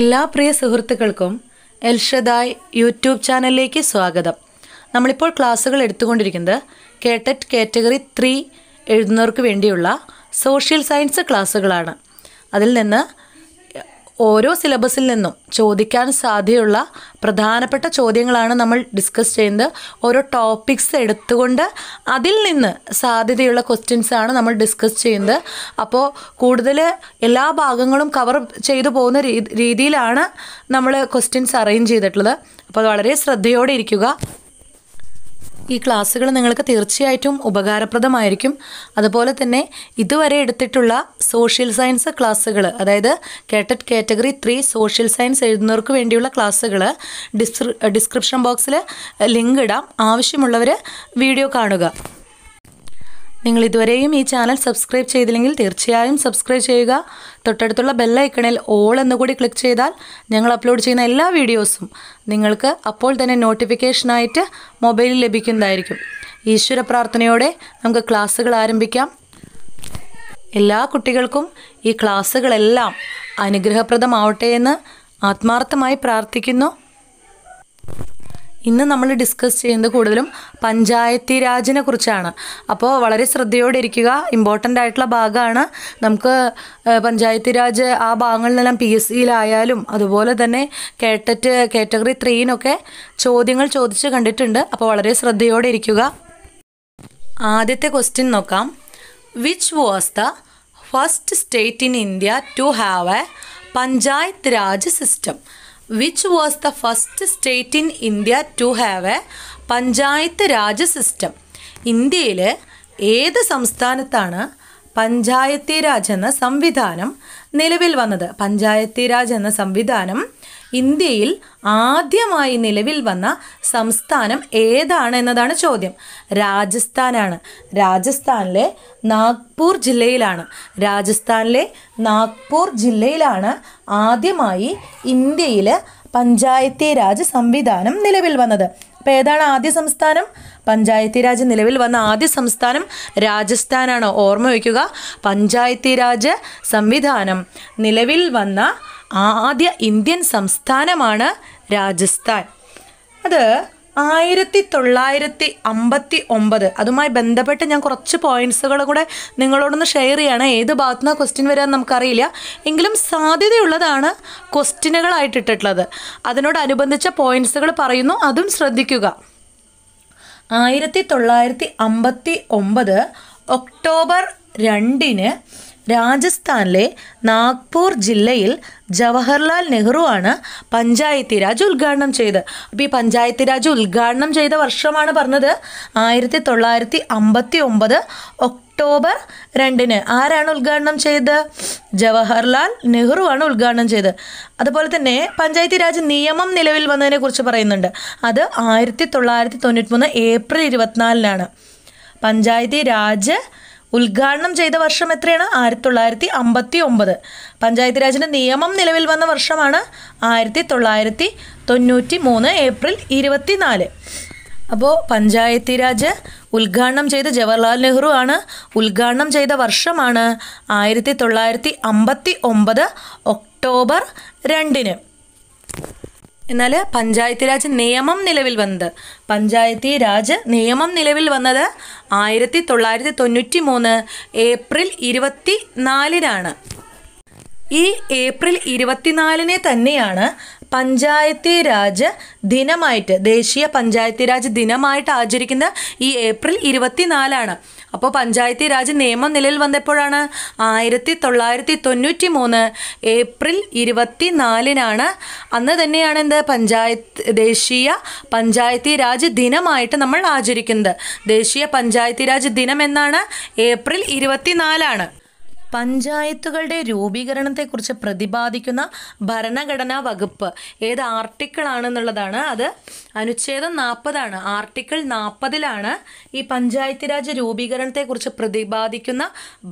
എല്ലാ പ്രിയ സുഹൃത്തുക്കൾക്കും എൽഷദായ് യൂട്യൂബ് ചാനലിലേക്ക് സ്വാഗതം നമ്മളിപ്പോൾ ക്ലാസ്സുകൾ എടുത്തുകൊണ്ടിരിക്കുന്നത് കേട്ടറ്റ് കാറ്റഗറി ത്രീ എഴുതുന്നവർക്ക് വേണ്ടിയുള്ള സോഷ്യൽ സയൻസ് ക്ലാസ്സുകളാണ് അതിൽ നിന്ന് ഓരോ സിലബസിൽ നിന്നും ചോദിക്കാൻ സാധ്യതയുള്ള പ്രധാനപ്പെട്ട ചോദ്യങ്ങളാണ് നമ്മൾ ഡിസ്കസ് ചെയ്യുന്നത് ഓരോ ടോപ്പിക്സ് എടുത്തുകൊണ്ട് അതിൽ നിന്ന് സാധ്യതയുള്ള ക്വസ്റ്റ്യൻസ് ആണ് നമ്മൾ ഡിസ്കസ് ചെയ്യുന്നത് അപ്പോൾ കൂടുതൽ എല്ലാ ഭാഗങ്ങളും കവർ ചെയ്തു പോകുന്ന രീതിയിലാണ് നമ്മൾ ക്വസ്റ്റ്യൻസ് അറേഞ്ച് ചെയ്തിട്ടുള്ളത് അപ്പോൾ വളരെ ശ്രദ്ധയോടെ ഇരിക്കുക ഈ ക്ലാസ്സുകൾ നിങ്ങൾക്ക് തീർച്ചയായിട്ടും ഉപകാരപ്രദമായിരിക്കും അതുപോലെ തന്നെ ഇതുവരെ എടുത്തിട്ടുള്ള സോഷ്യൽ സയൻസ് ക്ലാസ്സുകൾ അതായത് കേട്ടറ്റ് കാറ്റഗറി ത്രീ സോഷ്യൽ സയൻസ് എഴുതുന്നവർക്ക് വേണ്ടിയുള്ള ക്ലാസ്സുകൾ ഡിസ്ക്രിപ്ഷൻ ബോക്സിൽ ലിങ്ക് ഇടാം ആവശ്യമുള്ളവർ വീഡിയോ കാണുക നിങ്ങൾ ഇതുവരെയും ഈ ചാനൽ സബ്സ്ക്രൈബ് ചെയ്തില്ലെങ്കിൽ തീർച്ചയായും സബ്സ്ക്രൈബ് ചെയ്യുക തൊട്ടടുത്തുള്ള ബെല്ലൈക്കണിൽ ഓൾ എന്നുകൂടി ക്ലിക്ക് ചെയ്താൽ ഞങ്ങൾ അപ്ലോഡ് ചെയ്യുന്ന എല്ലാ വീഡിയോസും നിങ്ങൾക്ക് അപ്പോൾ തന്നെ നോട്ടിഫിക്കേഷനായിട്ട് മൊബൈലിൽ ലഭിക്കുന്നതായിരിക്കും ഈശ്വര പ്രാർത്ഥനയോടെ നമുക്ക് ക്ലാസ്സുകൾ ആരംഭിക്കാം എല്ലാ കുട്ടികൾക്കും ഈ ക്ലാസ്സുകളെല്ലാം അനുഗ്രഹപ്രദമാവട്ടെ എന്ന് ആത്മാർത്ഥമായി പ്രാർത്ഥിക്കുന്നു ഇന്ന് നമ്മൾ ഡിസ്കസ് ചെയ്യുന്നത് കൂടുതലും പഞ്ചായത്തി രാജിനെ കുറിച്ചാണ് അപ്പോൾ വളരെ ശ്രദ്ധയോടെ ഇരിക്കുക ഇമ്പോർട്ടൻ്റ് ആയിട്ടുള്ള ഭാഗമാണ് നമുക്ക് പഞ്ചായത്തി രാജ് ആ ഭാഗങ്ങളിലെല്ലാം പി എസ് സിയിലായാലും അതുപോലെ തന്നെ കേട്ടറ്റ് കാറ്റഗറി ത്രീനൊക്കെ ചോദ്യങ്ങൾ ചോദിച്ച് കണ്ടിട്ടുണ്ട് അപ്പോൾ വളരെ ശ്രദ്ധയോടെ ഇരിക്കുക ആദ്യത്തെ ക്വസ്റ്റ്യൻ നോക്കാം which was the first state in India to have a panchayat raj system which was the first state in India to have a panchayat raj system ഇന്ത്യയിൽ ഏത് സംസ്ഥാനത്താണ് പഞ്ചായത്തി രാജ് എന്ന സംവിധാനം നിലവിൽ വന്നത് പഞ്ചായത്തി രാജ് എന്ന സംവിധാനം ഇന്ത്യയിൽ ആദ്യമായി നിലവിൽ വന്ന സംസ്ഥാനം ഏതാണ് എന്നതാണ് ചോദ്യം രാജസ്ഥാനാണ് രാജസ്ഥാനിലെ നാഗ്പൂർ ജില്ലയിലാണ് രാജസ്ഥാനിലെ നാഗ്പൂർ ജില്ലയിലാണ് ആദ്യമായി ഇന്ത്യയിൽ പഞ്ചായത്തി രാജ് സംവിധാനം നിലവിൽ വന്നത് അപ്പോൾ ഏതാണ് ആദ്യ സംസ്ഥാനം പഞ്ചായത്തി രാജ് നിലവിൽ വന്ന ആദ്യ സംസ്ഥാനം രാജസ്ഥാനാണ് ഓർമ്മ വയ്ക്കുക പഞ്ചായത്തി രാജ് സംവിധാനം നിലവിൽ വന്ന ആദ്യ ഇന്ത്യൻ സംസ്ഥാനമാണ് രാജസ്ഥാൻ അത് ആയിരത്തി തൊള്ളായിരത്തി അമ്പത്തി ഒമ്പത് അതുമായി ബന്ധപ്പെട്ട് ഞാൻ കുറച്ച് പോയിന്റ്സുകൾ കൂടെ നിങ്ങളോടൊന്ന് ഷെയർ ചെയ്യണം ഏത് ഭാഗത്തു നിന്നാണ് ക്വസ്റ്റ്യൻ വരാൻ നമുക്കറിയില്ല എങ്കിലും സാധ്യതയുള്ളതാണ് ക്വസ്റ്റ്യനുകളായിട്ട് അതിനോടനുബന്ധിച്ച പോയിന്റ്സുകൾ പറയുന്നു അതും ശ്രദ്ധിക്കുക ആയിരത്തി തൊള്ളായിരത്തി അമ്പത്തി ഒമ്പത് ഒക്ടോബർ രണ്ടിന് രാജസ്ഥാനിലെ നാഗ്പൂർ ജില്ലയിൽ ജവഹർലാൽ നെഹ്റു ആണ് പഞ്ചായത്തി രാജ് ഉദ്ഘാടനം ചെയ്തത് അപ്പോൾ ഈ പഞ്ചായത്തി രാജ് ഉദ്ഘാടനം ചെയ്ത വർഷമാണ് പറഞ്ഞത് ആയിരത്തി തൊള്ളായിരത്തി അമ്പത്തി ഒമ്പത് ഒക്ടോബർ രണ്ടിന് ആരാണ് ഉദ്ഘാടനം ചെയ്തത് ജവഹർലാൽ നെഹ്റു ആണ് ഉദ്ഘാടനം ചെയ്തത് അതുപോലെ തന്നെ പഞ്ചായത്തി രാജ് നിയമം നിലവിൽ വന്നതിനെക്കുറിച്ച് പറയുന്നുണ്ട് അത് ആയിരത്തി തൊള്ളായിരത്തി തൊണ്ണൂറ്റി മൂന്ന് ഏപ്രിൽ ഇരുപത്തിനാലിനാണ് പഞ്ചായത്തി രാജ് ഉദ്ഘാടനം ചെയ്ത വർഷം എത്രയാണ് ആയിരത്തി തൊള്ളായിരത്തി അമ്പത്തി ഒമ്പത് പഞ്ചായത്ത് രാജിൻ്റെ നിയമം നിലവിൽ വന്ന വർഷമാണ് ആയിരത്തി തൊള്ളായിരത്തി തൊണ്ണൂറ്റി മൂന്ന് ഏപ്രിൽ ഇരുപത്തി നാല് അപ്പോൾ പഞ്ചായത്തി രാജ് ഉദ്ഘാടനം ചെയ്ത ജവഹർലാൽ നെഹ്റു ആണ് ഉദ്ഘാടനം ചെയ്ത വർഷമാണ് ആയിരത്തി തൊള്ളായിരത്തി അമ്പത്തി ഒമ്പത് ഒക്ടോബർ രണ്ടിന് എന്നാൽ പഞ്ചായത്ത് രാജ് നിയമം നിലവിൽ വന്നത് പഞ്ചായത്തി രാജ് നിയമം നിലവിൽ വന്നത് ആയിരത്തി തൊള്ളായിരത്തി തൊണ്ണൂറ്റി മൂന്ന് ഏപ്രിൽ ഇരുപത്തി നാലിനാണ് ഈ ഏപ്രിൽ ഇരുപത്തിനാലിനെ തന്നെയാണ് പഞ്ചായത്തി രാജ് ദിനമായിട്ട് ദേശീയ പഞ്ചായത്തി രാജ് ദിനമായിട്ട് ആചരിക്കുന്ന ഈ ഏപ്രിൽ ഇരുപത്തിനാലാണ് അപ്പോൾ പഞ്ചായത്തി രാജ് നിയമം നിലയിൽ വന്നപ്പോഴാണ് ആയിരത്തി തൊള്ളായിരത്തി തൊണ്ണൂറ്റി മൂന്ന് ഏപ്രിൽ ഇരുപത്തി നാലിനാണ് അന്ന് തന്നെയാണ് എന്ത് പഞ്ചായത്ത് ദേശീയ പഞ്ചായത്തി രാജ് ദിനമായിട്ട് നമ്മൾ ആചരിക്കുന്നത് ദേശീയ പഞ്ചായത്തി രാജ് ദിനം എന്നാണ് ഏപ്രിൽ നാലാണ് പഞ്ചായത്തുകളുടെ രൂപീകരണത്തെക്കുറിച്ച് പ്രതിപാദിക്കുന്ന ഭരണഘടനാ വകുപ്പ് ഏത് ആർട്ടിക്കിൾ ആണെന്നുള്ളതാണ് അത് അനുച്ഛേദം നാൽപ്പതാണ് ആർട്ടിക്കിൾ നാൽപ്പതിലാണ് ഈ പഞ്ചായത്ത് രാജ് രൂപീകരണത്തെക്കുറിച്ച് പ്രതിപാദിക്കുന്ന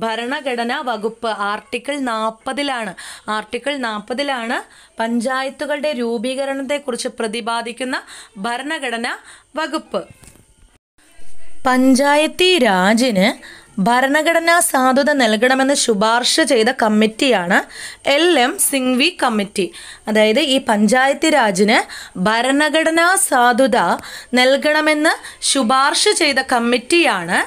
ഭരണഘടനാ വകുപ്പ് ആർട്ടിക്കിൾ നാൽപ്പതിലാണ് ആർട്ടിക്കിൾ നാൽപ്പതിലാണ് പഞ്ചായത്തുകളുടെ രൂപീകരണത്തെക്കുറിച്ച് പ്രതിപാദിക്കുന്ന ഭരണഘടനാ വകുപ്പ് പഞ്ചായത്തി രാജിന് ഭരണഘടനാ സാധുത നൽകണമെന്ന് ശുപാർശ ചെയ്ത കമ്മിറ്റിയാണ് എൽ എം സിംഗ്വി കമ്മിറ്റി അതായത് ഈ പഞ്ചായത്ത് രാജിന് ഭരണഘടനാ സാധുത നൽകണമെന്ന് ശുപാർശ ചെയ്ത കമ്മിറ്റിയാണ്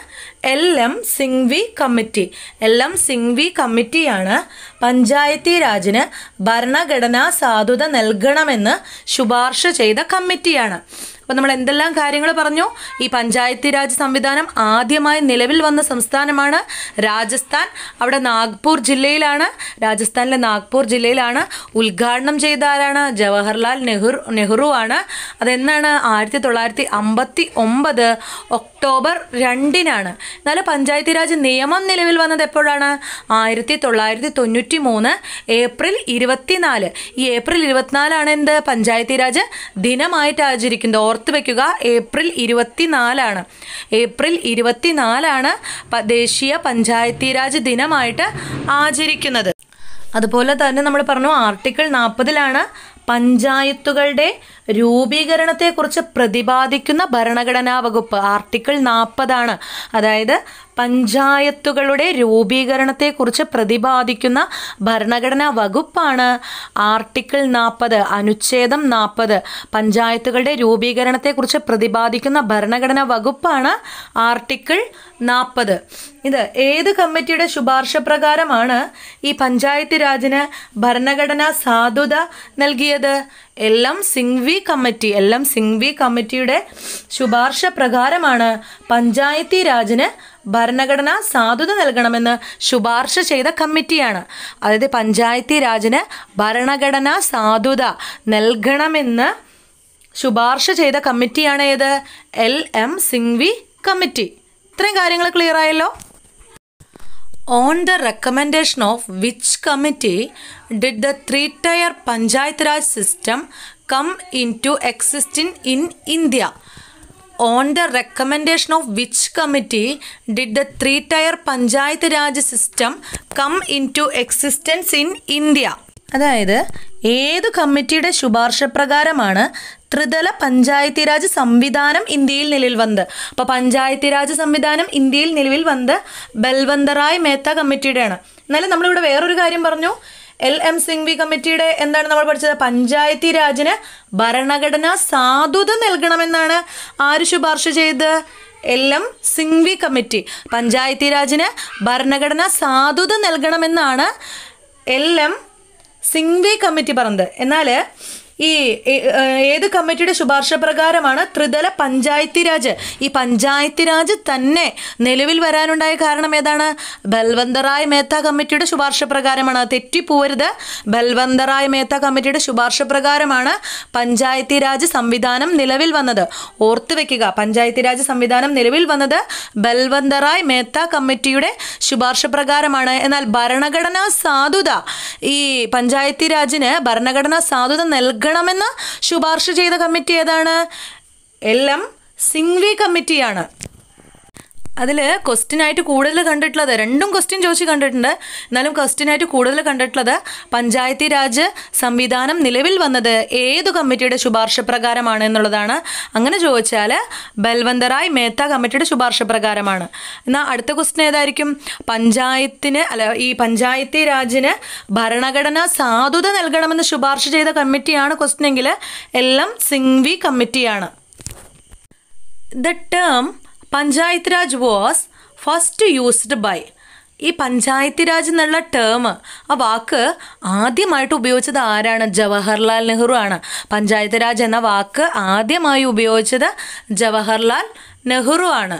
L M Singhvi committee L M Singhvi കമ്മിറ്റിയാണ് പഞ്ചായത്തി രാജിന് ഭരണഘടനാ സാധുത നൽകണമെന്ന് ശുപാർശ ചെയ്ത കമ്മിറ്റിയാണ് അപ്പോൾ നമ്മൾ എന്തെല്ലാം കാര്യങ്ങൾ പറഞ്ഞു ഈ പഞ്ചായത്തി രാജ് സംവിധാനം ആദ്യമായി നിലവിൽ വന്ന സംസ്ഥാനമാണ് രാജസ്ഥാൻ അവിടെ നാഗ്പൂർ ജില്ലയിലാണ് രാജസ്ഥാനിലെ നാഗ്പൂർ ജില്ലയിലാണ് ഉദ്ഘാടനം ചെയ്ത ആരാണ് ജവഹർലാൽ നെഹ്റു നെഹ്റു ആണ് അതെന്നാണ് ആയിരത്തി തൊള്ളായിരത്തി അമ്പത്തി ഒമ്പത് ഒക്ടോബർ രണ്ടിനാണ് എന്നാൽ പഞ്ചായത്തി രാജ് നിയമം നിലവിൽ വന്നത് എപ്പോഴാണ് ആയിരത്തി തൊള്ളായിരത്തി തൊണ്ണൂറ്റി മൂന്ന് ഏപ്രിൽ ഇരുപത്തിനാല് ഈ ഏപ്രിൽ ഇരുപത്തിനാലാണ് എന്ത് പഞ്ചായത്തി രാജ് ദിനമായിട്ട് ആചരിക്കുന്നത് ഓർത്ത് വയ്ക്കുക ഏപ്രിൽ ഇരുപത്തിനാലാണ് ഏപ്രിൽ ഇരുപത്തിനാലാണ് ദേശീയ പഞ്ചായത്തി രാജ് ദിനമായിട്ട് ആചരിക്കുന്നത് അതുപോലെ തന്നെ നമ്മൾ പറഞ്ഞു ആർട്ടിക്കിൾ നാൽപ്പതിലാണ് പഞ്ചായത്തുകളുടെ രൂപീകരണത്തെക്കുറിച്ച് പ്രതിപാദിക്കുന്ന ഭരണഘടനാ വകുപ്പ് ആർട്ടിക്കിൾ നാൽപ്പതാണ് അതായത് പഞ്ചായത്തുകളുടെ രൂപീകരണത്തെക്കുറിച്ച് പ്രതിപാദിക്കുന്ന ഭരണഘടനാ വകുപ്പാണ് ആർട്ടിക്കിൾ നാൽപ്പത് അനുച്ഛേദം നാൽപ്പത് പഞ്ചായത്തുകളുടെ രൂപീകരണത്തെക്കുറിച്ച് പ്രതിപാദിക്കുന്ന ഭരണഘടനാ വകുപ്പാണ് ആർട്ടിക്കിൾ നാൽപ്പത് ഇത് ഏത് കമ്മിറ്റിയുടെ ശുപാർശ പ്രകാരമാണ് ഈ പഞ്ചായത്ത് രാജിന് ഭരണഘടനാ സാധുത നൽകിയത് എല്ലാം സിംഗ്വി കമ്മിറ്റി എല്ലാം സിംഗ്വി കമ്മിറ്റിയുടെ ശുപാർശ പ്രകാരമാണ് പഞ്ചായത്തി രാജിന് ഭരണഘടന സാധുത നൽകണമെന്ന് ശുപാർശ ചെയ്ത കമ്മിറ്റിയാണ് അതായത് പഞ്ചായത്തി രാജിന് ഭരണഘടന സാധുത നൽകണമെന്ന് ശുപാർശ ചെയ്ത കമ്മിറ്റിയാണ് ഏത് എൽ എം സിംഗ്വി കമ്മിറ്റി ഇത്രയും കാര്യങ്ങൾ ക്ലിയർ ആയല്ലോ on the recommendation of which committee did the three tier panchayat raj system come into existence in India on the recommendation of which committee did the three tier panchayat raj system come into existence in India അതായത് ഏത് കമ്മിറ്റിയുടെ ശുപാർശ പ്രകാരമാണ് ത്രിതല പഞ്ചായത്തി രാജ് സംവിധാനം ഇന്ത്യയിൽ നിലവിൽ വന്നത് അപ്പോൾ പഞ്ചായത്തി രാജ് സംവിധാനം ഇന്ത്യയിൽ നിലവിൽ വന്നത് ബൽവന്തറായ് മേത്ത കമ്മിറ്റിയുടെയാണ് എന്നാലും നമ്മളിവിടെ വേറൊരു കാര്യം പറഞ്ഞു എൽ എം സിംഗ്വി കമ്മിറ്റിയുടെ എന്താണ് നമ്മൾ പഠിച്ചത് പഞ്ചായത്തി രാജിന് ഭരണഘടനാ സാധുത നൽകണമെന്നാണ് ആര് ശുപാർശ ചെയ്ത് L M Singhvi committee Panchayati രാജിന് ഭരണഘടനാ സാധുത നൽകണമെന്നാണ് എൽ എം സിംഗ്വി കമ്മിറ്റി പറഞ്ഞത് എന്നാൽ ഈ ഏത് കമ്മിറ്റിയുടെ ശുപാർശ പ്രകാരമാണ് ത്രിതല പഞ്ചായത്തി രാജ് ഈ പഞ്ചായത്തി രാജ് തന്നെ നിലവിൽ വരാനുണ്ടായ കാരണം ഏതാണ് ബൽവന്തറായ് മേത്ത കമ്മിറ്റിയുടെ ശുപാർശ പ്രകാരമാണ് തെറ്റിപ്പോരുത് ബൽവന്തറായ് മേത്ത കമ്മിറ്റിയുടെ ശുപാർശ പ്രകാരമാണ് പഞ്ചായത്തി രാജ് സംവിധാനം നിലവിൽ വന്നത് ഓർത്തു വെക്കുക പഞ്ചായത്തി രാജ് സംവിധാനം നിലവിൽ വന്നത് ബൽവന്തറായ് മേത്ത കമ്മിറ്റിയുടെ ശുപാർശ പ്രകാരമാണ് എന്നാൽ ഭരണഘടനാ സാധുത ഈ പഞ്ചായത്തി രാജിന് ഭരണഘടനാ സാധുത നൽക നൽകണമെന്ന് ശുപാർശ ചെയ്ത കമ്മിറ്റി ഏതാണ് എല്ലാം സിംഗ്ലി സിംഗ്വി കമ്മിറ്റിയാണ് അതിൽ ആയിട്ട് കൂടുതൽ കണ്ടിട്ടുള്ളത് രണ്ടും ക്വസ്റ്റ്യൻ ചോദിച്ച് കണ്ടിട്ടുണ്ട് എന്നാലും ആയിട്ട് കൂടുതൽ കണ്ടിട്ടുള്ളത് പഞ്ചായത്തി രാജ് സംവിധാനം നിലവിൽ വന്നത് ഏതു കമ്മിറ്റിയുടെ ശുപാർശ പ്രകാരമാണ് എന്നുള്ളതാണ് അങ്ങനെ ചോദിച്ചാൽ ബൽവന്തറായ് മേത്ത കമ്മിറ്റിയുടെ ശുപാർശ പ്രകാരമാണ് എന്നാൽ അടുത്ത ക്വസ്റ്റ്യൻ ഏതായിരിക്കും പഞ്ചായത്തിന് അല്ല ഈ പഞ്ചായത്തി രാജിന് ഭരണഘടന സാധുത നൽകണമെന്ന് ശുപാർശ ചെയ്ത കമ്മിറ്റിയാണ് ക്വസ്റ്റ്യൻ എങ്കിൽ എല്ലാം സിംഗ്വി കമ്മിറ്റിയാണ് the term panchayat raj was first used by ഈ പഞ്ചായത്ത് രാജ് എന്നുള്ള ടേം ആ വാക്ക് ആദ്യമായിട്ട് ഉപയോഗിച്ചത് ആരാണ് ജവഹർലാൽ നെഹ്റു ആണ് പഞ്ചായത്ത് രാജ് എന്ന വാക്ക് ആദ്യമായി ഉപയോഗിച്ചത് ജവഹർലാൽ നെഹ്റു ആണ്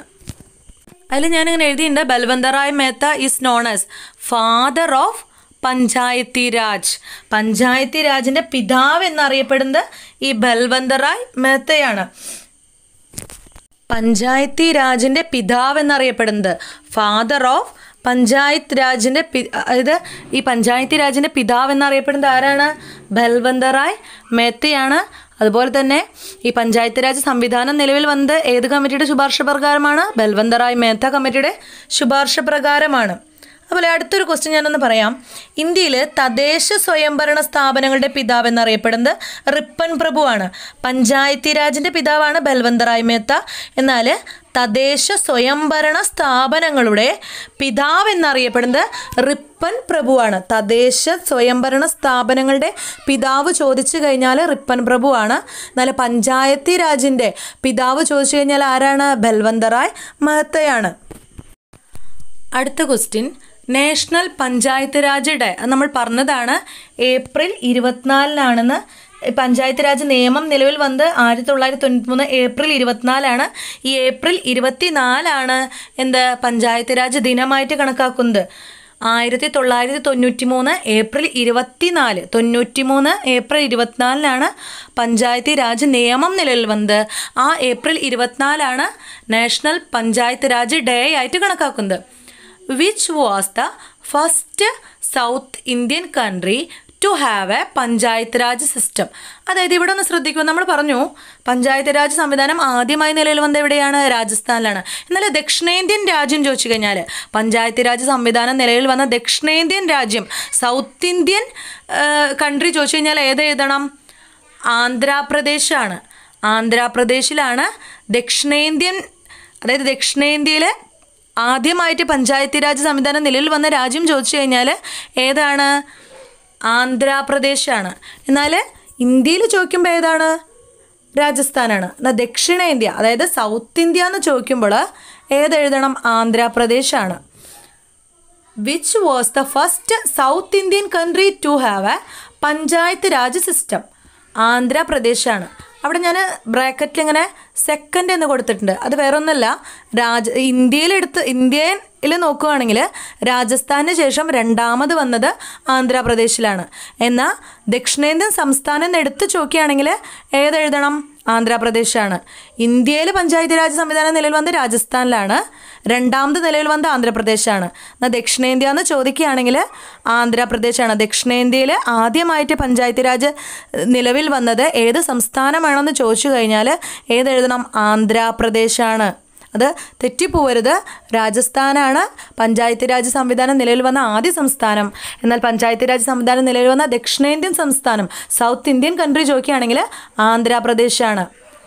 അതിൽ ഞാനിങ്ങനെ എഴുതിയിട്ടുണ്ട് Balwantrai Mehta is known as father of Panchayati Raj Panchayati രാജിൻ്റെ പിതാവ് എന്നറിയപ്പെടുന്നത് ഈ ബൽവന്തറായ് മേത്തയാണ് പഞ്ചായത്തി രാജിൻ്റെ പിതാവ് എന്നറിയപ്പെടുന്നത് ഫാദർ ഓഫ് പഞ്ചായത്ത് രാജിൻ്റെ അതായത് ഈ പഞ്ചായത്തി രാജിൻ്റെ പിതാവ് എന്നറിയപ്പെടുന്നത് ആരാണ് ബൽവന്ത റായ് മേത്തയാണ് അതുപോലെ തന്നെ ഈ പഞ്ചായത്ത് രാജ് സംവിധാനം നിലവിൽ വന്നത് ഏത് കമ്മിറ്റിയുടെ ശുപാർശ പ്രകാരമാണ് ബൽവന്ത റായ് മേത്ത കമ്മിറ്റിയുടെ ശുപാർശ പ്രകാരമാണ് അതുപോലെ അടുത്തൊരു ക്വസ്റ്റ്യൻ ഞാനൊന്ന് പറയാം ഇന്ത്യയിൽ തദ്ദേശ സ്വയംഭരണ സ്ഥാപനങ്ങളുടെ പിതാവ് എന്നറിയപ്പെടുന്നത് റിപ്പൻ പ്രഭുവാണ് പഞ്ചായത്തി രാജിൻ്റെ പിതാവാണ് ബൽവന്തറായ് മേത്ത എന്നാൽ തദ്ദേശ സ്വയംഭരണ സ്ഥാപനങ്ങളുടെ പിതാവ് എന്നറിയപ്പെടുന്നത് റിപ്പൻ പ്രഭുവാണ് തദ്ദേശ സ്വയംഭരണ സ്ഥാപനങ്ങളുടെ പിതാവ് ചോദിച്ചു കഴിഞ്ഞാൽ റിപ്പൻ പ്രഭുവാണ് എന്നാൽ പഞ്ചായത്തി രാജിൻ്റെ പിതാവ് ചോദിച്ചു കഴിഞ്ഞാൽ ആരാണ് ബൽവന്തറായ് മഹത്തയാണ് അടുത്ത question national panchayat Raj day അത് നമ്മൾ പറഞ്ഞതാണ് ഏപ്രിൽ ഇരുപത്തിനാലിനാണെന്ന് പഞ്ചായത്ത് രാജ് നിയമം നിലവിൽ വന്ന് ആയിരത്തി തൊള്ളായിരത്തി തൊണ്ണൂറ്റി മൂന്ന് ഏപ്രിൽ ഇരുപത്തിനാലാണ് ഈ ഏപ്രിൽ ഇരുപത്തിനാലാണ് എന്ത് പഞ്ചായത്ത് രാജ് ദിനമായിട്ട് കണക്കാക്കുന്നത് ആയിരത്തി തൊള്ളായിരത്തി തൊണ്ണൂറ്റി മൂന്ന് ഏപ്രിൽ ഇരുപത്തിനാല് തൊണ്ണൂറ്റി മൂന്ന് ഏപ്രിൽ ഇരുപത്തിനാലിനാണ് പഞ്ചായത്തി രാജ് നിയമം നിലവിൽ വന്നത് ആ ഏപ്രിൽ ഇരുപത്തിനാലാണ് നാഷണൽ പഞ്ചായത്ത് രാജ് ഡേ ആയിട്ട് കണക്കാക്കുന്നത് which was the first south Indian country to have a panchayat raj system അതായത് ഇവിടെ ഒന്ന് ശ്രദ്ധിക്കുക നമ്മൾ പറഞ്ഞു പഞ്ചായത്ത് രാജ് സംവിധാനം ആദ്യമായി നിലയിൽ വന്ന എവിടെയാണ് രാജസ്ഥാനിലാണ് എന്നാൽ ദക്ഷിണേന്ത്യൻ രാജ്യം ചോദിച്ചു കഴിഞ്ഞാൽ പഞ്ചായത്ത് രാജ് സംവിധാനം നിലയിൽ വന്ന ദക്ഷിണേന്ത്യൻ രാജ്യം സൗത്ത് ഇന്ത്യൻ കൺട്രി ചോദിച്ചു കഴിഞ്ഞാൽ ഏത് എഴുതണം ആന്ധ്രാപ്രദേശാണ് ആന്ധ്രാപ്രദേശിലാണ് ദക്ഷിണേന്ത്യൻ അതായത് ദക്ഷിണേന്ത്യയിലെ ആദ്യമായിട്ട് പഞ്ചായത്തി രാജ് സംവിധാനം നിലവിൽ വന്ന രാജ്യം ചോദിച്ചു കഴിഞ്ഞാൽ ഏതാണ് ആന്ധ്രാപ്രദേശാണ് എന്നാൽ ഇന്ത്യയിൽ ചോദിക്കുമ്പോൾ ഏതാണ് രാജസ്ഥാനാണ് എന്നാൽ ദക്ഷിണേന്ത്യ അതായത് സൗത്ത് ഇന്ത്യ എന്ന് ചോദിക്കുമ്പോൾ ഏതെഴുതണം ആന്ധ്രാപ്രദേശാണ് which was the first south Indian country to have a panchayat raj system ആന്ധ്രാപ്രദേശാണ് അവിടെ ഞാൻ ബ്രാക്കറ്റിൽ ഇങ്ങനെ സെക്കൻഡ് എന്ന് കൊടുത്തിട്ടുണ്ട് അത് ഒന്നല്ല രാജ ഇന്ത്യയിലെടുത്ത് ഇന്ത്യൻ നോക്കുകയാണെങ്കിൽ രാജസ്ഥാനു ശേഷം രണ്ടാമത് വന്നത് ആന്ധ്രാപ്രദേശിലാണ് എന്നാൽ ദക്ഷിണേന്ത്യൻ സംസ്ഥാനം എടുത്ത് ചോദിക്കുകയാണെങ്കിൽ ഏതെഴുതണം ആന്ധ്രാപ്രദേശാണ് ഇന്ത്യയിൽ പഞ്ചായത്ത് രാജ് സംവിധാനം നിലവിൽ വന്നത് രാജസ്ഥാനിലാണ് രണ്ടാമത് നിലവിൽ വന്നത് ആന്ധ്രാപ്രദേശാണ് എന്നാൽ ദക്ഷിണേന്ത്യ എന്ന് ചോദിക്കുകയാണെങ്കിൽ ആന്ധ്രാപ്രദേശാണ് ദക്ഷിണേന്ത്യയിൽ ആദ്യമായിട്ട് പഞ്ചായത്ത് രാജ് നിലവിൽ വന്നത് ഏത് സംസ്ഥാനമാണെന്ന് ചോദിച്ചു കഴിഞ്ഞാൽ ഏതെഴുതണം ആന്ധ്രാപ്രദേശാണ് അത് തെറ്റിപ്പോവരുത് രാജസ്ഥാനാണ് പഞ്ചായത്ത് രാജ് സംവിധാനം നിലവിൽ വന്ന ആദ്യ സംസ്ഥാനം എന്നാൽ പഞ്ചായത്ത് രാജ് സംവിധാനം നിലവിൽ വന്ന ദക്ഷിണേന്ത്യൻ സംസ്ഥാനം സൗത്ത് ഇന്ത്യൻ കൺട്രി ചോദിക്കുകയാണെങ്കിൽ ആന്ധ്രാപ്രദേശാണ്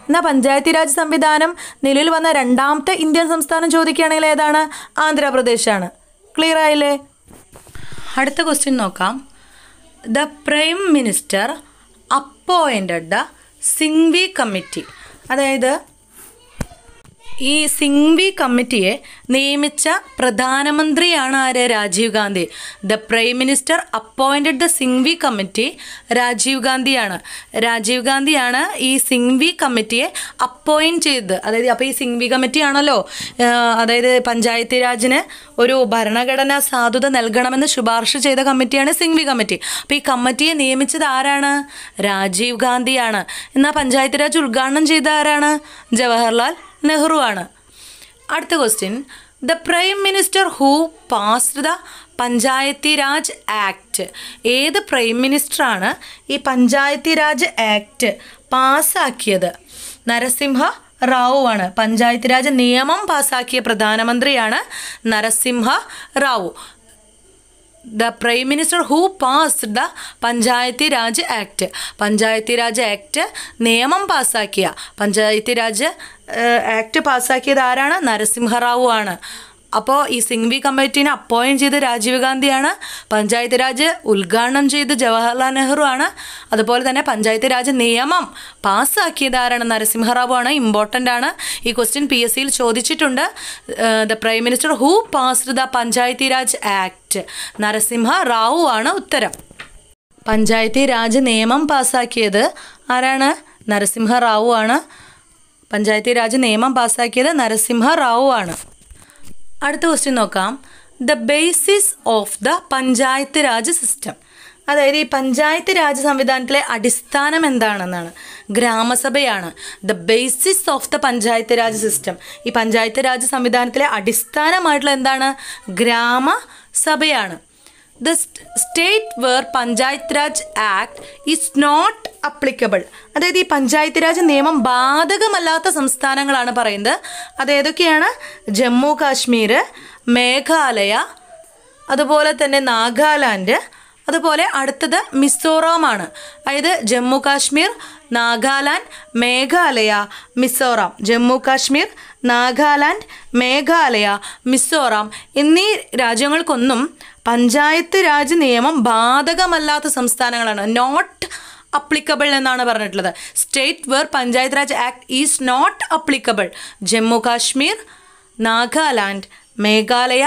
എന്നാൽ പഞ്ചായത്ത് രാജ് സംവിധാനം നിലവിൽ വന്ന രണ്ടാമത്തെ ഇന്ത്യൻ സംസ്ഥാനം ചോദിക്കുകയാണെങ്കിൽ ഏതാണ് ആന്ധ്രാപ്രദേശാണ് ക്ലിയർ ആയില്ലേ അടുത്ത ക്വസ്റ്റ്യൻ നോക്കാം the prime minister appointed the Singhvi committee അതായത് ഈ സിംഗ്വി കമ്മിറ്റിയെ നിയമിച്ച പ്രധാനമന്ത്രിയാണ് ആര് Rajiv Gandhi the prime minister appointed the Singhvi committee Rajiv ഗാന്ധിയാണ് രാജീവ് ഗാന്ധിയാണ് ഈ സിംഗ്വി കമ്മിറ്റിയെ അപ്പോയിൻറ്റ് ചെയ്തത് അതായത് അപ്പോൾ ഈ സിംഗ്വി കമ്മിറ്റിയാണല്ലോ അതായത് പഞ്ചായത്ത് രാജിന് ഒരു ഭരണഘടനാ സാധുത നൽകണമെന്ന് ശുപാർശ ചെയ്ത കമ്മിറ്റിയാണ് സിംഗ്വി കമ്മിറ്റി അപ്പോൾ ഈ കമ്മിറ്റിയെ നിയമിച്ചത് ആരാണ് രാജീവ് ഗാന്ധിയാണ് എന്നാൽ പഞ്ചായത്ത് രാജ് ഉദ്ഘാടനം ചെയ്ത ആരാണ് ജവഹർലാൽ നെഹ്റു ആണ് അടുത്ത question the prime minister who passed the Panchayati Raj act ഏത് പ്രൈം മിനിസ്റ്ററാണ് ഈ പഞ്ചായത്തി രാജ് ആക്ട് പാസ്സാക്കിയത് നരസിംഹ റാവു ആണ് പഞ്ചായത്ത് രാജ് നിയമം പാസാക്കിയ പ്രധാനമന്ത്രിയാണ് Narasimha Rao the prime minister who passed the Panchayati Raj act Panchayati Raj act നിയമം പാസ്സാക്കിയ പഞ്ചായത്തി രാജ് ആക്ട് പാസ്സാക്കിയത് ആരാണ് നരസിംഹറാവു ആണ് അപ്പോൾ ഈ സിംഗ്വി കമ്മിറ്റീനെ അപ്പോയിൻറ്റ് ചെയ്ത് രാജീവ് ഗാന്ധിയാണ് പഞ്ചായത്ത് രാജ് ഉദ്ഘാടനം ചെയ്ത് ജവഹർലാൽ നെഹ്റു ആണ് അതുപോലെ തന്നെ പഞ്ചായത്ത് രാജ് നിയമം പാസ്സാക്കിയത് ആരാണ് നരസിംഹറാവു ആണ് ഇമ്പോർട്ടൻ്റ് ആണ് ഈ ക്വസ്റ്റ്യൻ പി എസ് സിയിൽ ചോദിച്ചിട്ടുണ്ട് the prime minister who passed the Panchayati Raj act Narasimha Rao ആണ് ഉത്തരം പഞ്ചായത്തി രാജ് നിയമം പാസ്സാക്കിയത് ആരാണ് നരസിംഹ റാവു ആണ് പഞ്ചായത്തി രാജ് നിയമം പാസ്സാക്കിയത് നരസിംഹ റാവു ആണ് അടുത്ത ക്വസ്റ്റ്യൻ നോക്കാം the basis of the panchayat raj system അതായത് ഈ പഞ്ചായത്ത് രാജ് സംവിധാനത്തിലെ അടിസ്ഥാനം എന്താണെന്നാണ് ഗ്രാമസഭയാണ് the basis of the panchayat raj system ഈ പഞ്ചായത്ത് രാജ് സംവിധാനത്തിലെ അടിസ്ഥാനമായിട്ടുള്ള എന്താണ് ഗ്രാമസഭയാണ് the state where panchayat raj act is not applicable അതായത് ഈ പഞ്ചായത്ത് രാജ് നിയമം ബാധകമല്ലാത്ത സംസ്ഥാനങ്ങളാണ് പറയുന്നത് അത് ഏതൊക്കെയാണ് ജമ്മു കാശ്മീർ മേഘാലയ അതുപോലെ തന്നെ നാഗാലാൻഡ് അതുപോലെ അടുത്തത് മിസോറാമാണ് അതായത് ജമ്മു കാശ്മീർ നാഗാലാൻഡ് മേഘാലയ മിസോറാം ജമ്മു കാശ്മീർ നാഗാലാൻഡ് മേഘാലയ മിസോറാം എന്നീ രാജ്യങ്ങൾക്കൊന്നും പഞ്ചായത്ത് രാജ് നിയമം ബാധകമല്ലാത്ത സംസ്ഥാനങ്ങളാണ് നോട്ട് അപ്ലിക്കബിൾ എന്നാണ് പറഞ്ഞിട്ടുള്ളത് state where panchayat raj act is not applicable Jammu Kashmir Nagaland Meghalaya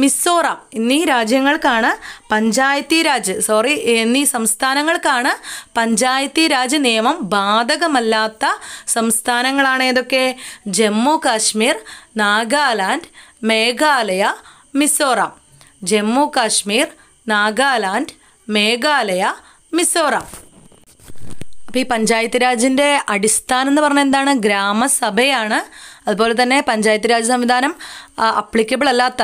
Mizoram എന്നീ രാജ്യങ്ങൾക്കാണ് പഞ്ചായത്തി രാജ് സോറി എന്നീ സംസ്ഥാനങ്ങൾക്കാണ് പഞ്ചായത്തി രാജ് നിയമം ബാധകമല്ലാത്ത സംസ്ഥാനങ്ങളാണ് ഏതൊക്കെ ജമ്മു കാശ്മീർ നാഗാലാൻഡ് മേഘാലയ മിസോറാം ജമ്മു കാശ്മീർ നാഗാലാൻഡ് മേഘാലയ മിസോറാം അപ്പൊ ഈ പഞ്ചായത്ത് രാജിന്റെ അടിസ്ഥാനം എന്ന് പറഞ്ഞാൽ എന്താണ് ഗ്രാമസഭയാണ് അതുപോലെ തന്നെ പഞ്ചായത്ത് രാജ് സംവിധാനം അപ്ലിക്കബിൾ അല്ലാത്ത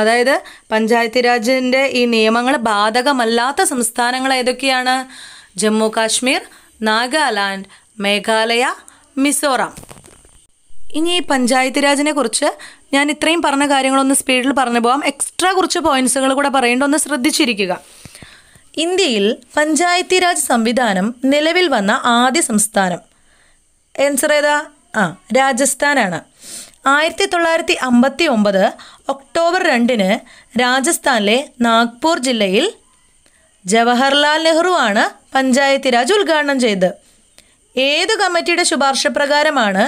അതായത് പഞ്ചായത്ത് രാജിന്റെ ഈ നിയമങ്ങൾ ബാധകമല്ലാത്ത സംസ്ഥാനങ്ങൾ ഏതൊക്കെയാണ് ജമ്മു കാശ്മീർ നാഗാലാൻഡ് മേഘാലയ മിസോറാം ഇനി ഈ പഞ്ചായത്ത് രാജിനെ കുറിച്ച് ഞാൻ ഇത്രയും പറഞ്ഞ കാര്യങ്ങളൊന്ന് സ്പീഡിൽ പറഞ്ഞു പോകാം എക്സ്ട്രാ കുറച്ച് പോയിന്റ്സുകൾ കൂടെ പറയേണ്ട ഒന്ന് ശ്രദ്ധിച്ചിരിക്കുക ഇന്ത്യയിൽ പഞ്ചായത്തി രാജ് സംവിധാനം നിലവിൽ വന്ന ആദ്യ സംസ്ഥാനം ആൻസർ ഏതാ ആ രാജസ്ഥാനാണ് ആയിരത്തി തൊള്ളായിരത്തി അമ്പത്തി ഒമ്പത് ഒക്ടോബർ രണ്ടിന് രാജസ്ഥാനിലെ നാഗ്പൂർ ജില്ലയിൽ ജവഹർലാൽ നെഹ്റു ആണ് പഞ്ചായത്തി രാജ് ഉദ്ഘാടനം ചെയ്തത് ഏത് കമ്മിറ്റിയുടെ ശുപാർശ പ്രകാരമാണ്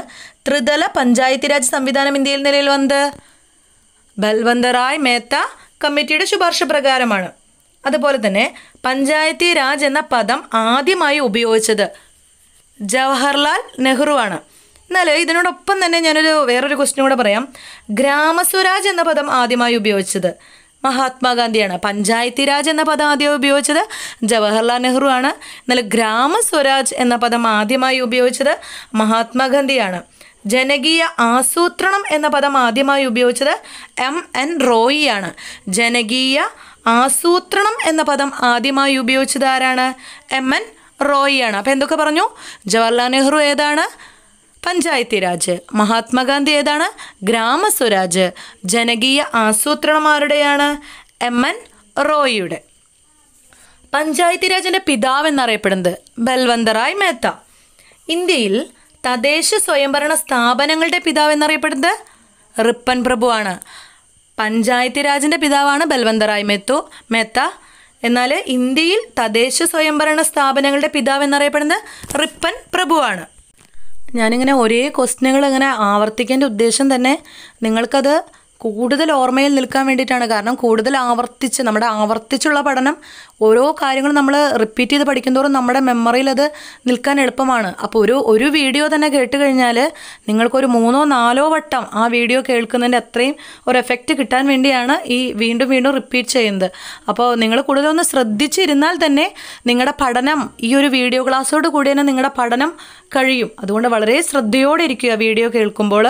ത്രിതല പഞ്ചായത്തി രാജ് സംവിധാനം ഇന്ത്യയിൽ നിലയിൽ വന്നത് ബൽവന്തറായ് മേത്ത കമ്മിറ്റിയുടെ ശുപാർശ പ്രകാരമാണ് അതുപോലെ തന്നെ പഞ്ചായത്തി രാജ് എന്ന പദം ആദ്യമായി ഉപയോഗിച്ചത് ജവഹർലാൽ നെഹ്റു ആണ് എന്നാൽ ഇതിനോടൊപ്പം തന്നെ ഞാനൊരു വേറൊരു ക്വസ്റ്റ്യൻ കൂടെ പറയാം ഗ്രാമസ്വരാജ് എന്ന പദം ആദ്യമായി ഉപയോഗിച്ചത് മഹാത്മാഗാന്ധിയാണ് പഞ്ചായത്തി രാജ് എന്ന പദം ആദ്യം ഉപയോഗിച്ചത് ജവഹർലാൽ നെഹ്റു ആണ് എന്നാൽ ഗ്രാമസ്വരാജ് എന്ന പദം ആദ്യമായി ഉപയോഗിച്ചത് മഹാത്മാഗാന്ധിയാണ് ജനകീയ ആസൂത്രണം എന്ന പദം ആദ്യമായി ഉപയോഗിച്ചത് എം എൻ റോയിയാണ് ജനകീയ ആസൂത്രണം എന്ന പദം ആദ്യമായി ഉപയോഗിച്ചത് ആരാണ് എം എൻ റോയിയാണ് അപ്പോൾ എന്തൊക്കെ പറഞ്ഞു ജവഹർലാൽ നെഹ്റു ഏതാണ് പഞ്ചായത്തി രാജ് മഹാത്മാഗാന്ധി ഏതാണ് ഗ്രാമസ്വരാജ് ജനകീയ ആസൂത്രണം ആരുടെയാണ് എം എൻ റോയിയുടെ പഞ്ചായത്തി രാജിൻ്റെ പിതാവ് എന്നറിയപ്പെടുന്നത് ബൽവന്തറായ് മേത്ത ഇന്ത്യയിൽ തദ്ദേശ സ്വയംഭരണ സ്ഥാപനങ്ങളുടെ പിതാവ് എന്നറിയപ്പെടുന്നത് റിപ്പൻ പ്രഭുവാണ് ആണ് പഞ്ചായത്ത് രാജിൻ്റെ പിതാവാണ് ബൽവന്തറായ് മെത്തോ മെത്ത എന്നാൽ ഇന്ത്യയിൽ തദ്ദേശ സ്വയംഭരണ സ്ഥാപനങ്ങളുടെ പിതാവ് എന്നറിയപ്പെടുന്നത് റിപ്പൻ പ്രഭുവാണ് ഞാനിങ്ങനെ ഒരേ ക്വസ്റ്റ്യനുകൾ ഇങ്ങനെ ആവർത്തിക്കേണ്ട ഉദ്ദേശം തന്നെ നിങ്ങൾക്കത് കൂടുതൽ ഓർമ്മയിൽ നിൽക്കാൻ വേണ്ടിയിട്ടാണ് കാരണം കൂടുതൽ ആവർത്തിച്ച് നമ്മുടെ ആവർത്തിച്ചുള്ള പഠനം ഓരോ കാര്യങ്ങളും നമ്മൾ റിപ്പീറ്റ് ചെയ്ത് പഠിക്കുന്തോറും നമ്മുടെ മെമ്മറിയിൽ അത് നിൽക്കാൻ എളുപ്പമാണ് അപ്പോൾ ഒരു ഒരു വീഡിയോ തന്നെ കേട്ട് കഴിഞ്ഞാൽ നിങ്ങൾക്കൊരു മൂന്നോ നാലോ വട്ടം ആ വീഡിയോ കേൾക്കുന്നതിൻ്റെ അത്രയും ഒരു എഫക്റ്റ് കിട്ടാൻ വേണ്ടിയാണ് ഈ വീണ്ടും വീണ്ടും റിപ്പീറ്റ് ചെയ്യുന്നത് അപ്പോൾ നിങ്ങൾ കൂടുതലൊന്ന് ശ്രദ്ധിച്ചിരുന്നാൽ തന്നെ നിങ്ങളുടെ പഠനം ഈ ഒരു വീഡിയോ ക്ലാസ്സോട് കൂടി തന്നെ നിങ്ങളുടെ പഠനം കഴിയും അതുകൊണ്ട് വളരെ ശ്രദ്ധയോടെ ഇരിക്കുക വീഡിയോ കേൾക്കുമ്പോൾ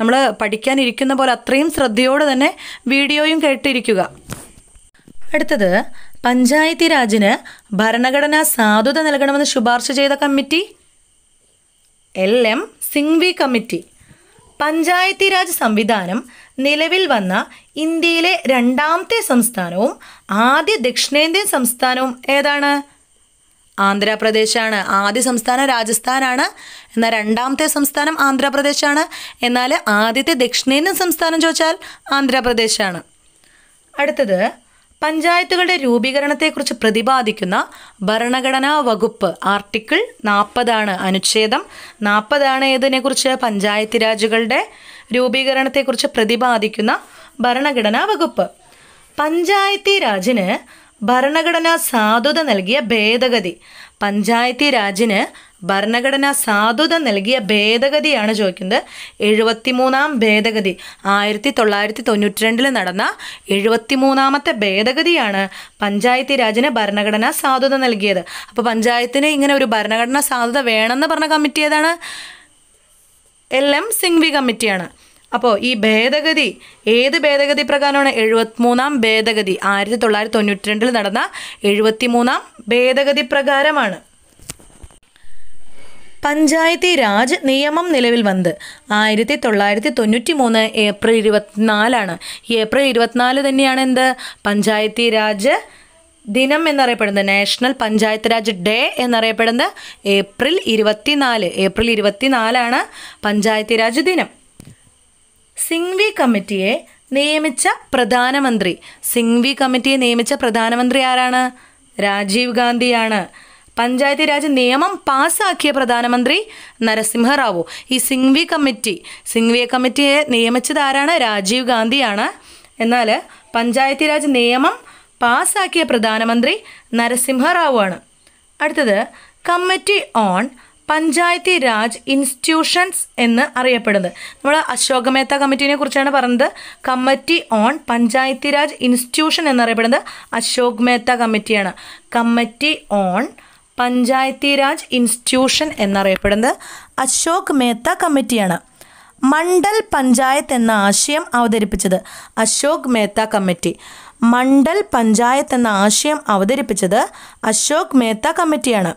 നമ്മൾ പഠിക്കാനിരിക്കുന്ന പോലെ അത്രയും ശ്രദ്ധയോടെ തന്നെ വീഡിയോയും കേട്ടിരിക്കുക അടുത്തത് പഞ്ചായത്തി രാജിന് ഭരണഘടനാ സാധുത നൽകണമെന്ന് ശുപാർശ ചെയ്ത committee L M Singhvi committee Panchayati Raj സംവിധാനം നിലവിൽ വന്ന ഇന്ത്യയിലെ രണ്ടാമത്തെ സംസ്ഥാനവും ആദ്യ ദക്ഷിണേന്ത്യൻ സംസ്ഥാനവും ഏതാണ് ആന്ധ്രാപ്രദേശാണ് ആദ്യ സംസ്ഥാനം രാജസ്ഥാനാണ് എന്നാൽ രണ്ടാമത്തെ സംസ്ഥാനം ആന്ധ്രാപ്രദേശാണ് എന്നാൽ ആദ്യത്തെ ദക്ഷിണേന്ത്യൻ സംസ്ഥാനം ചോദിച്ചാൽ ആന്ധ്രാപ്രദേശാണ് അടുത്തത് പഞ്ചായത്തുകളുടെ രൂപീകരണത്തെക്കുറിച്ച് പ്രതിപാദിക്കുന്ന ഭരണഘടനാ വകുപ്പ് ആർട്ടിക്കിൾ നാൽപ്പതാണ് അനുച്ഛേദം നാൽപ്പതാണ് ഏതിനെക്കുറിച്ച് പഞ്ചായത്ത് രാജുകളുടെ രൂപീകരണത്തെക്കുറിച്ച് പ്രതിപാദിക്കുന്ന ഭരണഘടനാ വകുപ്പ് പഞ്ചായത്തി രാജിന് ഭരണഘടനാ സാധുത നൽകിയ ഭേദഗതി പഞ്ചായത്തി രാജിന് ഭരണഘടന സാധുത നൽകിയ ഭേദഗതിയാണ് ചോദിക്കുന്നത് എഴുപത്തിമൂന്നാം ഭേദഗതി ആയിരത്തി തൊള്ളായിരത്തി തൊണ്ണൂറ്റി രണ്ടിൽ നടന്ന എഴുപത്തിമൂന്നാമത്തെ ഭേദഗതിയാണ് പഞ്ചായത്തി രാജിന് ഭരണഘടന സാധുത നൽകിയത് അപ്പോൾ പഞ്ചായത്തിന് ഇങ്ങനെ ഒരു ഭരണഘടന സാധുത വേണമെന്ന് പറഞ്ഞ കമ്മിറ്റി ഏതാണ് എൽ എം സിംഗ്വി കമ്മിറ്റിയാണ് അപ്പോൾ ഈ ഭേദഗതി ഏത് ഭേദഗതി പ്രകാരമാണ് എഴുപത്തിമൂന്നാം ഭേദഗതി ആയിരത്തി തൊള്ളായിരത്തി തൊണ്ണൂറ്റി രണ്ടിൽ നടന്ന എഴുപത്തിമൂന്നാം ഭേദഗതി പ്രകാരമാണ് പഞ്ചായത്തി രാജ് നിയമം നിലവിൽ വന്നത് ആയിരത്തി തൊള്ളായിരത്തി തൊണ്ണൂറ്റി മൂന്ന് ഏപ്രിൽ ഇരുപത്തിനാലാണ് ഏപ്രിൽ ഇരുപത്തിനാല് തന്നെയാണ് എന്ത് പഞ്ചായത്തി രാജ് ദിനം എന്നറിയപ്പെടുന്നത് നാഷണൽ പഞ്ചായത്ത് രാജ് ഡേ എന്നറിയപ്പെടുന്നത് ഏപ്രിൽ ഇരുപത്തിനാല് ഏപ്രിൽ ഇരുപത്തിനാലാണ് പഞ്ചായത്തി രാജ് ദിനം സിംഗ്വി കമ്മിറ്റിയെ നിയമിച്ച പ്രധാനമന്ത്രി സിംഗ്വി കമ്മിറ്റിയെ നിയമിച്ച പ്രധാനമന്ത്രി ആരാണ് രാജീവ് ഗാന്ധിയാണ് പഞ്ചായത്തി രാജ് നിയമം പാസാക്കിയ പ്രധാനമന്ത്രി നരസിംഹറാവു ഈ സിംഗ്വി കമ്മിറ്റി സിംഗ്വി കമ്മിറ്റിയെ നിയമിച്ചത് ആരാണ് രാജീവ് ഗാന്ധിയാണ് എന്നാൽ പഞ്ചായത്തി രാജ് നിയമം പാസാക്കിയ പ്രധാനമന്ത്രി നരസിംഹറാവു ആണ് അടുത്തത് committee on Panchayati Raj institutions എന്ന് അറിയപ്പെടുന്നത് നമ്മൾ അശോക മേത്ത കമ്മിറ്റിനെ കുറിച്ചാണ് പറഞ്ഞത് committee on Panchayati Raj institution എന്നറിയപ്പെടുന്നത് അശോക് മേത്ത കമ്മിറ്റിയാണ് committee on Panchayati Raj institution എന്നറിയപ്പെടുന്നത് അശോക് മേത്ത കമ്മിറ്റിയാണ് മണ്ഡൽ പഞ്ചായത്ത് എന്ന ആശയം അവതരിപ്പിച്ചത് അശോക് മേത്ത കമ്മിറ്റി മണ്ഡൽ പഞ്ചായത്ത് എന്ന ആശയം അവതരിപ്പിച്ചത് അശോക് മേത്ത കമ്മിറ്റിയാണ്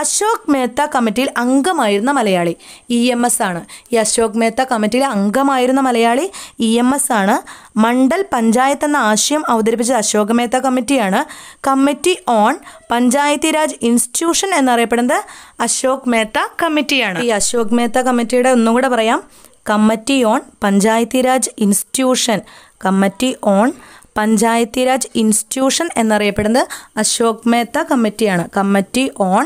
അശോക് മേത്ത കമ്മിറ്റിയിൽ അംഗമായിരുന്ന മലയാളി ഇ എം എസ് ആണ് ഈ അശോക് മേത്ത കമ്മിറ്റിയിൽ അംഗമായിരുന്ന മലയാളി ഇ എം എസ് ആണ് മണ്ഡൽ പഞ്ചായത്ത് എന്ന ആശയം അവതരിപ്പിച്ചത് അശോക് മേത്ത കമ്മിറ്റിയാണ് committee on Panchayati Raj institution എന്നറിയപ്പെടുന്നത് അശോക് മേത്ത കമ്മിറ്റിയാണ് ഈ അശോക് മേത്ത കമ്മിറ്റിയുടെ ഒന്നും കൂടെ പറയാം committee on Panchayati Raj institution committee on Panchayati Raj institution എന്നറിയപ്പെടുന്നത് അശോക് മേത്ത കമ്മിറ്റിയാണ് committee on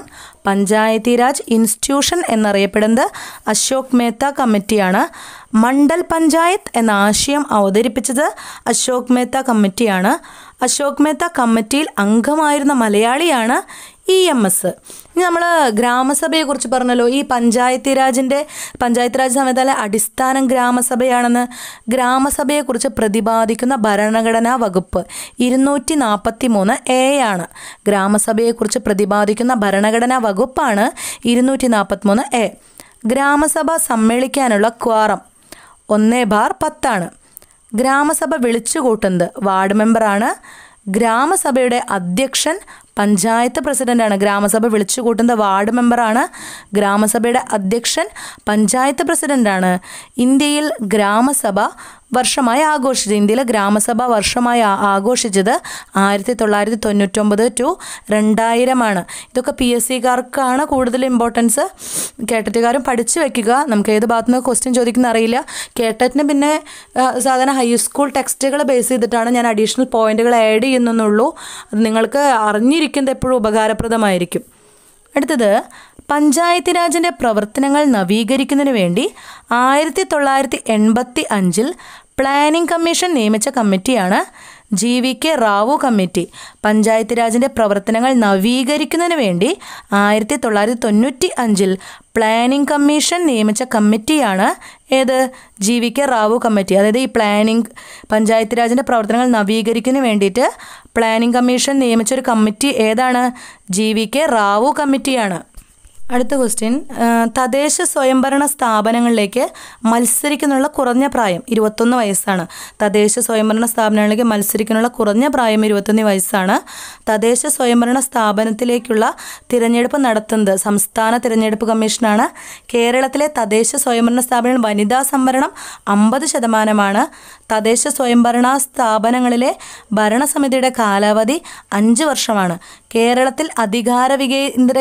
Panchayati Raj institution എന്നറിയപ്പെടുന്നത് അശോക് മേത്ത കമ്മിറ്റിയാണ് മണ്ഡൽ പഞ്ചായത്ത് എന്ന ആശയം അവതരിപ്പിച്ചത് അശോക് മേത്ത കമ്മിറ്റിയാണ് അശോക് മേത്ത കമ്മിറ്റിയിൽ അംഗമായിരുന്ന മലയാളിയാണ് ഇ എം എസ് ഇനി നമ്മൾ ഗ്രാമസഭയെക്കുറിച്ച് പറഞ്ഞല്ലോ ഈ പഞ്ചായത്തി രാജിൻ്റെ പഞ്ചായത്ത് രാജ് സംവിധാന അടിസ്ഥാനം ഗ്രാമസഭയാണെന്ന് ഗ്രാമസഭയെക്കുറിച്ച് പ്രതിപാദിക്കുന്ന ഭരണഘടനാ വകുപ്പ് ഇരുന്നൂറ്റി നാൽപ്പത്തി മൂന്ന് എ ആണ് ഗ്രാമസഭയെക്കുറിച്ച് പ്രതിപാദിക്കുന്ന ഭരണഘടനാ വകുപ്പാണ് ഇരുന്നൂറ്റി നാൽപ്പത്തി മൂന്ന് എ ഗ്രാമസഭ സമ്മേളിക്കാനുള്ള ക്വാറം ഒന്നേ ബാർ പത്താണ് ഗ്രാമസഭ വിളിച്ചുകൂട്ടുന്നത് വാർഡ് മെമ്പറാണ് ഗ്രാമസഭയുടെ അധ്യക്ഷൻ പഞ്ചായത്ത് പ്രസിഡന്റാണ് ഗ്രാമസഭ വിളിച്ചു കൂട്ടുന്ന വാർഡ് മെമ്പറാണ് ഗ്രാമസഭയുടെ അധ്യക്ഷൻ പഞ്ചായത്ത് പ്രസിഡന്റാണ് ഇന്ത്യയിൽ ഗ്രാമസഭ വർഷമായി ആഘോഷിച്ചത് ഇന്ത്യയിലെ ഗ്രാമസഭ വർഷമായി ആഘോഷിച്ചത് ആയിരത്തി തൊള്ളായിരത്തി തൊണ്ണൂറ്റൊമ്പത് ടു രണ്ടായിരമാണ് ഇതൊക്കെ പി എസ് സിക്കാർക്കാണ് കൂടുതൽ ഇമ്പോർട്ടൻസ് കേട്ടറ്റുകാരും പഠിച്ചു വെക്കുക നമുക്ക് ഏത് ഭാഗത്തു നിന്ന് ക്വസ്റ്റ്യൻ ചോദിക്കുന്ന അറിയില്ല കേട്ടറ്റിന് പിന്നെ സാധാരണ ഹൈസ്കൂൾ ടെക്സ്റ്റുകൾ ബേസ് ചെയ്തിട്ടാണ് ഞാൻ അഡീഷണൽ പോയിന്റുകൾ ആഡ് ചെയ്യുന്നുള്ളൂ അത് നിങ്ങൾക്ക് അറിഞ്ഞിരിക്കുന്നത് എപ്പോഴും ഉപകാരപ്രദമായിരിക്കും അടുത്തത് പഞ്ചായത്ത് രാജിൻ്റെ പ്രവർത്തനങ്ങൾ നവീകരിക്കുന്നതിന് വേണ്ടി ആയിരത്തി തൊള്ളായിരത്തി എൺപത്തി അഞ്ചിൽ പ്ലാനിംഗ് കമ്മീഷൻ നിയമിച്ച കമ്മിറ്റിയാണ് G V K Rao committee Panchayat രാജിൻ്റെ പ്രവർത്തനങ്ങൾ നവീകരിക്കുന്നതിന് വേണ്ടി ആയിരത്തി തൊള്ളായിരത്തി തൊണ്ണൂറ്റി അഞ്ചിൽ പ്ലാനിംഗ് കമ്മീഷൻ നിയമിച്ച കമ്മിറ്റിയാണ് ഏത് G V K Rao committee അതായത് ഈ പ്ലാനിംഗ് പഞ്ചായത്ത് രാജിൻ്റെ പ്രവർത്തനങ്ങൾ നവീകരിക്കുന്നതിന് വേണ്ടിയിട്ട് പ്ലാനിംഗ് കമ്മീഷൻ നിയമിച്ച ഒരു കമ്മിറ്റി ഏതാണ് ജി വി കെ റാവു കമ്മിറ്റിയാണ് അടുത്ത ക്വസ്റ്റ്യൻ തദ്ദേശ സ്വയംഭരണ സ്ഥാപനങ്ങളിലേക്ക് മത്സരിക്കുന്നുള്ള കുറഞ്ഞ പ്രായം ഇരുപത്തൊന്ന് വയസ്സാണ് തദ്ദേശ സ്വയംഭരണ സ്ഥാപനങ്ങളിലേക്ക് മത്സരിക്കുന്നുള്ള കുറഞ്ഞ പ്രായം ഇരുപത്തൊന്ന് വയസ്സാണ് തദ്ദേശ സ്വയംഭരണ സ്ഥാപനത്തിലേക്കുള്ള തിരഞ്ഞെടുപ്പ് നടത്തുന്നത് സംസ്ഥാന തിരഞ്ഞെടുപ്പ് കമ്മീഷനാണ് കേരളത്തിലെ തദ്ദേശ സ്വയംഭരണ സ്ഥാപനങ്ങൾ വനിതാ സംവരണം അമ്പത് ശതമാനമാണ് തദ്ദേശ സ്വയംഭരണ സ്ഥാപനങ്ങളിലെ ഭരണസമിതിയുടെ കാലാവധി അഞ്ച് വർഷമാണ് കേരളത്തിൽ അധികാര വികേന്ദ്ര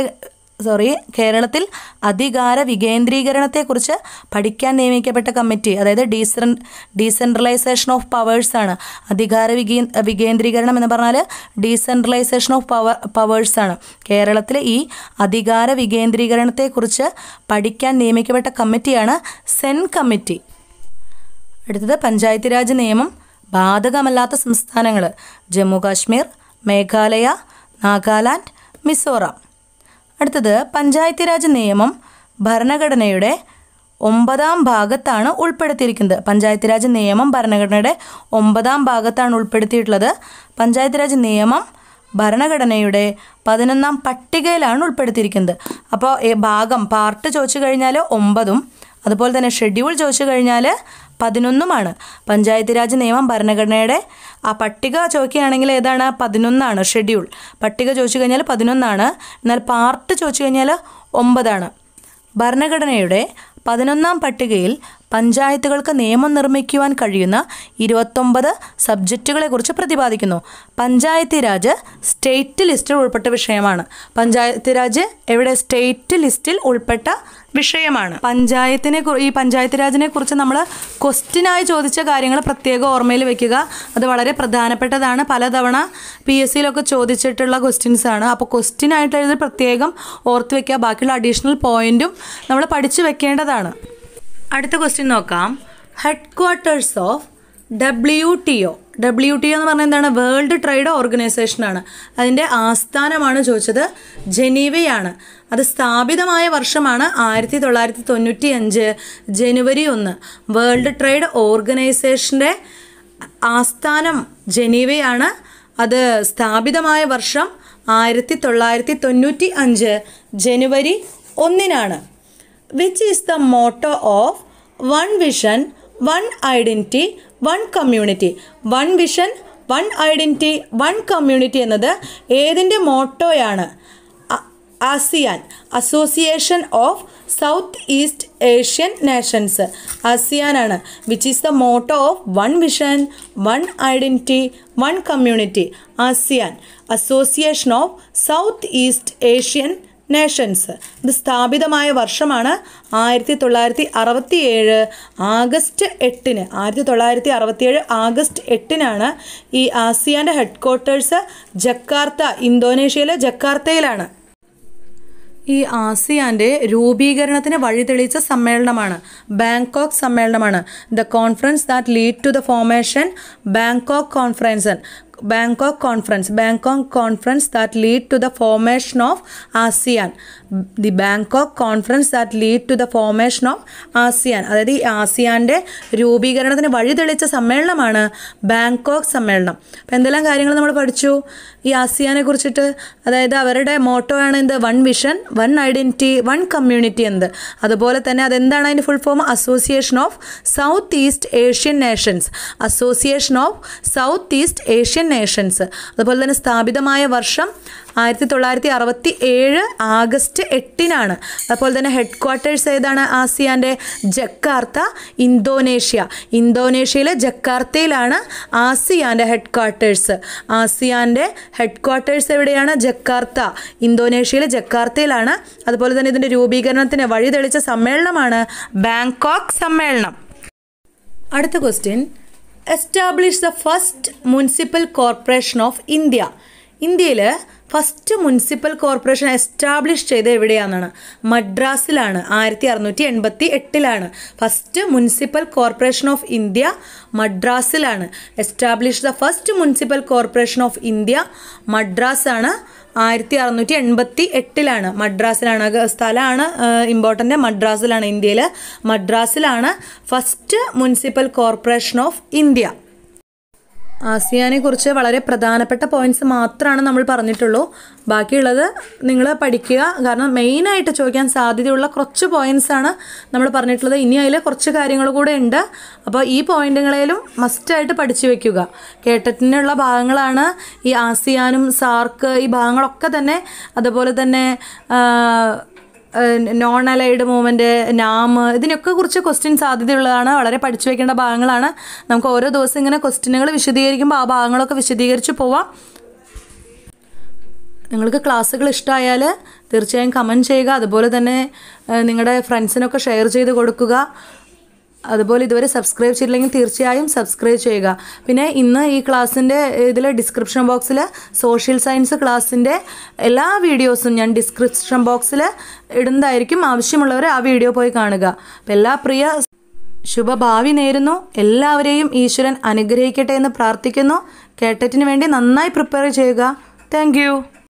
സോറി കേരളത്തിൽ അധികാര വികേന്ദ്രീകരണത്തെക്കുറിച്ച് പഠിക്കാൻ നിയമിക്കപ്പെട്ട കമ്മിറ്റി അതായത് ഡീസെൻ ഡീസെൻട്രലൈസേഷൻ ഓഫ് പവേഴ്സ് ആണ് അധികാര വികേ വികേന്ദ്രീകരണം എന്ന് പറഞ്ഞാൽ ഡീസെൻട്രലൈസേഷൻ ഓഫ് പവർ പവേഴ്സ് ആണ് കേരളത്തിൽ ഈ അധികാര വികേന്ദ്രീകരണത്തെക്കുറിച്ച് പഠിക്കാൻ നിയമിക്കപ്പെട്ട കമ്മിറ്റിയാണ് സെൻ കമ്മിറ്റി അടുത്തത് പഞ്ചായത്ത് രാജ് നിയമം ബാധകമല്ലാത്ത സംസ്ഥാനങ്ങൾ ജമ്മു കാശ്മീർ മേഘാലയ നാഗാലാൻഡ് മിസോറാം അടുത്തത് പഞ്ചായത്തി രാജ് നിയമം ഭരണഘടനയുടെ ഒമ്പതാം ഭാഗത്താണ് ഉൾപ്പെടുത്തിയിരിക്കുന്നത് പഞ്ചായത്തി രാജ് നിയമം ഭരണഘടനയുടെ ഒമ്പതാം ഭാഗത്താണ് ഉൾപ്പെടുത്തിയിട്ടുള്ളത് പഞ്ചായത്തി രാജ് നിയമം ഭരണഘടനയുടെ പതിനൊന്നാം പട്ടികയിലാണ് ഉൾപ്പെടുത്തിയിരിക്കുന്നത് അപ്പോൾ ഭാഗം പാർട്ട് ചോദിച്ചു കഴിഞ്ഞാൽ ഒമ്പതും അതുപോലെ തന്നെ ഷെഡ്യൂൾ ചോദിച്ചു കഴിഞ്ഞാൽ പതിനൊന്നുമാണ് പഞ്ചായത്ത് രാജ് നിയമം ഭരണഘടനയുടെ ആ പട്ടിക ചോദിക്കുകയാണെങ്കിൽ ഏതാണ് പതിനൊന്നാണ് ഷെഡ്യൂൾ പട്ടിക ചോദിച്ചു കഴിഞ്ഞാൽ പതിനൊന്നാണ് എന്നാൽ പാർട്ട് ചോദിച്ചു കഴിഞ്ഞാൽ ഒമ്പതാണ് ഭരണഘടനയുടെ പതിനൊന്നാം പട്ടികയിൽ പഞ്ചായത്തുകൾക്ക് നിയമം നിർമ്മിക്കുവാൻ കഴിയുന്ന ഇരുപത്തൊമ്പത് സബ്ജക്റ്റുകളെക്കുറിച്ച് പ്രതിപാദിക്കുന്നു പഞ്ചായത്തി രാജ് സ്റ്റേറ്റ് ലിസ്റ്റിൽ ഉൾപ്പെട്ട വിഷയമാണ് പഞ്ചായത്തി രാജ് എവിടെ സ്റ്റേറ്റ് ലിസ്റ്റിൽ ഉൾപ്പെട്ട വിഷയമാണ് പഞ്ചായത്തിനെ ഈ പഞ്ചായത്ത് രാജിനെ കുറിച്ച് നമ്മൾ ക്വസ്റ്റിനായി ചോദിച്ച കാര്യങ്ങൾ പ്രത്യേക ഓർമ്മയിൽ വെക്കുക അത് വളരെ പ്രധാനപ്പെട്ടതാണ് പലതവണ പി എസ് സിയിലൊക്കെ ചോദിച്ചിട്ടുള്ള ക്വസ്റ്റ്യൻസ് ആണ് അപ്പോൾ ക്വസ്റ്റിനായിട്ട് എഴുതി പ്രത്യേകം ഓർത്ത് വെക്കുക ബാക്കിയുള്ള അഡീഷണൽ പോയിന്റും നമ്മൾ പഠിച്ചു വെക്കേണ്ടതാണ് അടുത്ത ക്വസ്റ്റ്യൻ നോക്കാം headquarters of W T O W T O എന്ന് പറഞ്ഞാൽ എന്താണ് വേൾഡ് ട്രേഡ് ഓർഗനൈസേഷനാണ് അതിൻ്റെ ആസ്ഥാനമാണ് ചോദിച്ചത് ജനീവയാണ് അത് സ്ഥാപിതമായ വർഷമാണ് ആയിരത്തി തൊള്ളായിരത്തി തൊണ്ണൂറ്റി അഞ്ച് ജനുവരി ഒന്ന് വേൾഡ് ട്രേഡ് ഓർഗനൈസേഷൻ്റെ ആസ്ഥാനം ജനീവയാണ് അത് സ്ഥാപിതമായ വർഷം ആയിരത്തി തൊള്ളായിരത്തി തൊണ്ണൂറ്റി അഞ്ച് ജനുവരി ഒന്നിനാണ് which is the motto of one vision one identity, one community one vision one identity one community എന്നത് ഏതിൻ്റെ മോട്ടോയാണ് ASEAN association of south east Asian nations ആസിയാനാണ് which is the motto of one vision one identity one community ASEAN association of south east Asian nations ഇത് സ്ഥാപിതമായ വർഷമാണ് ആയിരത്തി തൊള്ളായിരത്തി അറുപത്തി ഏഴ് ആഗസ്റ്റ് എട്ടിന് ആയിരത്തി തൊള്ളായിരത്തി അറുപത്തിയേഴ് ആഗസ്റ്റ് എട്ടിനാണ് ഈ ആസിയാൻ്റെ ഹെഡ് ക്വാർട്ടേഴ്സ് ജക്കാർത്ത ഇന്തോനേഷ്യയിലെ ജക്കാർത്തയിലാണ് ഈ ആസിയാൻ്റെ രൂപീകരണത്തിന് വഴിതെളിച്ച സമ്മേളനമാണ് ബാങ്കോക്ക് സമ്മേളനമാണ് the conference that lead to the formation Bangkok conference Bangkok Conference, Bangkok Conference that lead to the formation of ASEAN. The Bangkok conference that lead to the formation of ASEAN അതായത് ഈ ആസിയാൻ്റെ രൂപീകരണത്തിന് വഴി തെളിച്ച സമ്മേളനമാണ് Bangkok സമ്മേളനം അപ്പോൾ എന്തെല്ലാം കാര്യങ്ങൾ നമ്മൾ പഠിച്ചു ഈ ആസിയാനെ കുറിച്ചിട്ട് അതായത് അവരുടെ മോട്ടോ ആണ് എന്ത് one vision one identity one community എന്ത് അതുപോലെ തന്നെ അതെന്താണ് അതിൻ്റെ full form association of south east Asian nations association of south east Asian nations അതുപോലെ തന്നെ സ്ഥാപിതമായ വർഷം ആയിരത്തി തൊള്ളായിരത്തി അറുപത്തി ഏഴ് ആഗസ്റ്റ് എട്ടിനാണ് അതുപോലെ തന്നെ ഹെഡ് ക്വാർട്ടേഴ്സ് ഏതാണ് ആസിയാൻ്റെ ജക്കാർത്ത ഇന്തോനേഷ്യ ഇന്തോനേഷ്യയിലെ ജക്കാർത്തയിലാണ് ആസിയാൻ്റെ ഹെഡ് ക്വാർട്ടേഴ്സ് ആസിയാൻ്റെ ഹെഡ് ക്വാർട്ടേഴ്സ് എവിടെയാണ് ജക്കാർത്ത ഇന്തോനേഷ്യയിലെ ജക്കാർത്തയിലാണ് അതുപോലെ തന്നെ ഇതിൻ്റെ രൂപീകരണത്തിന് വഴിതെളിച്ച സമ്മേളനമാണ് ബാങ്കോക്ക് സമ്മേളനം അടുത്ത question establish the first municipal corporation of India ഇന്ത്യയിൽ ഫസ്റ്റ് മുനിസിപ്പൽ കോർപ്പറേഷൻ എസ്റ്റാബ്ലിഷ് ചെയ്ത് എവിടെയാണെന്നാണ് മദ്രാസിലാണ് ആയിരത്തി അറുന്നൂറ്റി എൺപത്തി എട്ടിലാണ് first municipal corporation of India മദ്രാസിലാണ് establish the first municipal corporation of India മദ്രാസാണ് ആയിരത്തി അറുന്നൂറ്റി എൺപത്തി എട്ടിലാണ് മദ്രാസിലാണ് സ്ഥലമാണ് ഇമ്പോർട്ടൻ്റ് മദ്രാസിലാണ് ഇന്ത്യയിൽ മദ്രാസിലാണ് first municipal corporation of India ആസിയാനെ കുറിച്ച് വളരെ പ്രധാനപ്പെട്ട പോയിന്റ്സ് മാത്രമാണ് നമ്മൾ പറഞ്ഞിട്ടുള്ളൂ ബാക്കിയുള്ളത് നിങ്ങൾ പഠിക്കുക കാരണം മെയിനായിട്ട് ചോദിക്കാൻ സാധ്യതയുള്ള കുറച്ച് പോയിന്റ്സാണ് നമ്മൾ പറഞ്ഞിട്ടുള്ളത് ഇനി അതിൽ കുറച്ച് കാര്യങ്ങൾ കൂടെ ഉണ്ട് അപ്പോൾ ഈ പോയിന്റുകളേലും മസ്റ്റായിട്ട് പഠിച്ചു വെക്കുക കേട്ടറ്റിനുള്ള ഭാഗങ്ങളാണ് ഈ ആസിയാനും സാർക്ക് ഈ ഭാഗങ്ങളൊക്കെ തന്നെ അതുപോലെ തന്നെ നോൺ അലൈഡ് മൂവ്മെൻറ്റ് നാം ഇതിനൊക്കെ കുറിച്ച് ക്വസ്റ്റ്യൻ സാധ്യതയുള്ളതാണ് വളരെ പഠിച്ചു വയ്ക്കേണ്ട ഭാഗങ്ങളാണ് നമുക്ക് ഓരോ ദിവസം ഇങ്ങനെ ക്വസ്റ്റ്യനുകൾ വിശദീകരിക്കുമ്പോൾ ആ ഭാഗങ്ങളൊക്കെ വിശദീകരിച്ച് പോവാം നിങ്ങൾക്ക് ക്ലാസ്സുകൾ ഇഷ്ടമായാൽ തീർച്ചയായും കമൻറ്റ് ചെയ്യുക അതുപോലെ തന്നെ നിങ്ങളുടെ ഫ്രണ്ട്സിനൊക്കെ ഷെയർ ചെയ്ത് കൊടുക്കുക അതുപോലെ ഇതുവരെ സബ്സ്ക്രൈബ് ചെയ്തില്ലെങ്കിൽ തീർച്ചയായും സബ്സ്ക്രൈബ് ചെയ്യുക പിന്നെ ഇന്ന് ഈ ക്ലാസ്സിൻ്റെ ഇതിൽ ഡിസ്ക്രിപ്ഷൻ ബോക്സിൽ സോഷ്യൽ സയൻസ് ക്ലാസ്സിൻ്റെ എല്ലാ വീഡിയോസും ഞാൻ ഡിസ്ക്രിപ്ഷൻ ബോക്സിൽ ഇടുന്നതായിരിക്കും ആവശ്യമുള്ളവർ ആ വീഡിയോ പോയി കാണുക അപ്പം എല്ലാ പ്രിയ ശുഭഭാവി നേരുന്നു എല്ലാവരെയും ഈശ്വരൻ അനുഗ്രഹിക്കട്ടെ എന്ന് പ്രാർത്ഥിക്കുന്നു കേട്ടറ്റിന് വേണ്ടി നന്നായി പ്രിപ്പയർ ചെയ്യുക താങ്ക്